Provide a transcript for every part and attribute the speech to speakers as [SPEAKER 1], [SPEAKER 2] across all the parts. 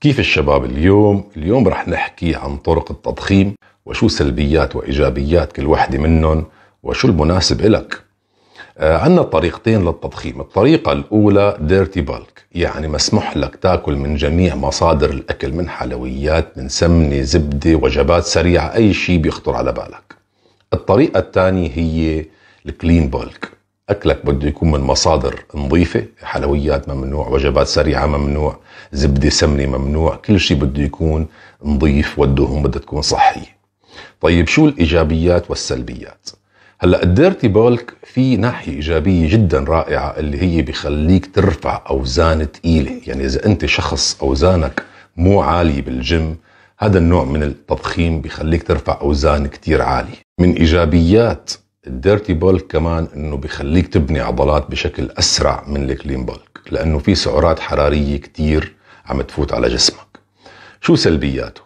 [SPEAKER 1] كيف الشباب اليوم؟ اليوم رح نحكي عن طرق التضخيم وشو سلبيات وإيجابيات كل وحدة منهم وشو المناسب إلك آه عندنا طريقتين للتضخيم الطريقة الأولى ديرتي بالك يعني مسموح لك تاكل من جميع مصادر الأكل من حلويات من سمنة زبدة وجبات سريعة أي شيء بيخطر على بالك الطريقة الثانية هي الكلين بالك اكلك بده يكون من مصادر نظيفه حلويات ممنوع وجبات سريعه ممنوع زبده سمنه ممنوع كل شيء بده يكون نظيف والدهون بدها تكون صحيه طيب شو الايجابيات والسلبيات هلا الديرتي بولك في ناحيه ايجابيه جدا رائعه اللي هي بخليك ترفع اوزان ثقيله يعني اذا انت شخص اوزانك مو عالي بالجيم هذا النوع من التضخيم بخليك ترفع اوزان كتير عاليه من ايجابيات الديرتي بولك كمان انه بخليك تبني عضلات بشكل اسرع من الكلين بولك لانه في سعرات حراريه كتير عم تفوت على جسمك شو سلبياته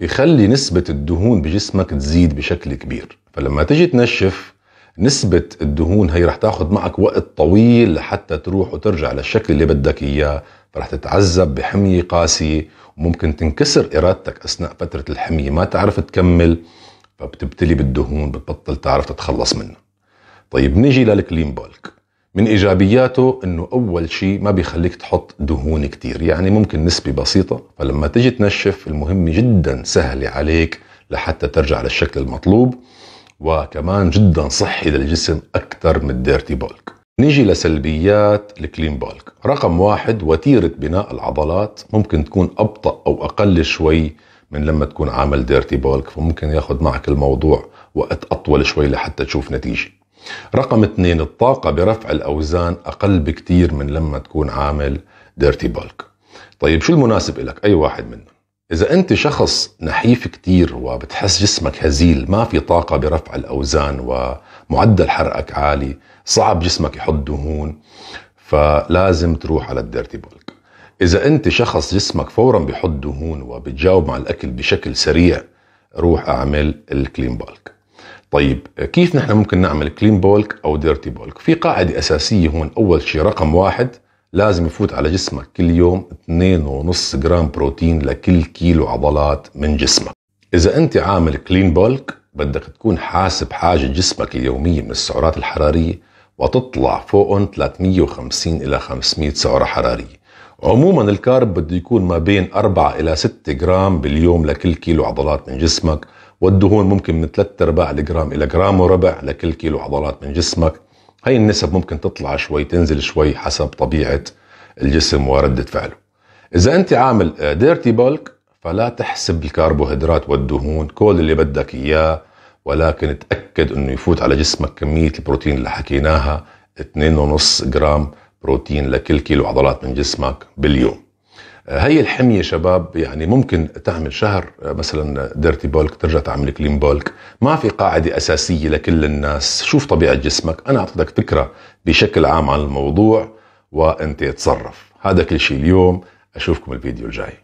[SPEAKER 1] بخلي نسبة الدهون بجسمك تزيد بشكل كبير فلما تجي تنشف نسبة الدهون هي رح تاخد معك وقت طويل لحتى تروح وترجع للشكل اللي بدك إياه فرح تتعذب بحمية قاسية وممكن تنكسر إرادتك أثناء فترة الحمية ما تعرف تكمل فبتبتلي بالدهون بتبطل تعرف تتخلص منها طيب نجي للكلين بالك من ايجابياته انه اول شيء ما بيخليك تحط دهون كتير يعني ممكن نسبه بسيطه فلما تجي تنشف المهم جدا سهله عليك لحتى ترجع للشكل المطلوب وكمان جدا صحي للجسم اكثر من الديرتي بالك نيجي لسلبيات الكلين بالك رقم واحد وتيره بناء العضلات ممكن تكون ابطا او اقل شوي من لما تكون عامل ديرتي بالك فممكن ياخذ معك الموضوع وقت أطول شوي لحتى تشوف نتيجة رقم اثنين الطاقة برفع الأوزان أقل بكتير من لما تكون عامل ديرتي بالك طيب شو المناسب لك أي واحد منهم إذا أنت شخص نحيف كتير وبتحس جسمك هزيل ما في طاقة برفع الأوزان ومعدل حرقك عالي صعب جسمك يحط دهون فلازم تروح على الديرتي بالك اذا انت شخص جسمك فورا بيحط دهون وبتجاوب مع الاكل بشكل سريع روح اعمل الكلين بولك طيب كيف نحن ممكن نعمل كلين بولك او ديرتي بولك في قاعدة اساسية هون اول شيء رقم واحد لازم يفوت على جسمك كل يوم 2.5 جرام بروتين لكل كيلو عضلات من جسمك اذا انت عامل كلين بولك بدك تكون حاسب حاجة جسمك اليومية من السعرات الحرارية وتطلع فوقهم 350 إلى 500 سعرة حرارية عموما الكارب بده يكون ما بين 4 إلى 6 جرام باليوم لكل كيلو عضلات من جسمك والدهون ممكن من 3 أرباع الجرام إلى جرام وربع لكل كيلو عضلات من جسمك هاي النسب ممكن تطلع شوي تنزل شوي حسب طبيعة الجسم وردة فعله إذا أنت عامل ديرتي بولك فلا تحسب الكربوهيدرات والدهون كل اللي بدك إياه ولكن تأكد أنه يفوت على جسمك كمية البروتين اللي حكيناها 2.5 جرام بروتين لكل كيلو عضلات من جسمك باليوم آه، هي الحميه شباب يعني ممكن تعمل شهر آه، مثلا ديرتي بولك ترجع تعمل كلين بولك ما في قاعده اساسيه لكل الناس شوف طبيعه جسمك انا اعطيتك فكره بشكل عام عن الموضوع وانت تصرف هذا كل شيء اليوم اشوفكم الفيديو الجاي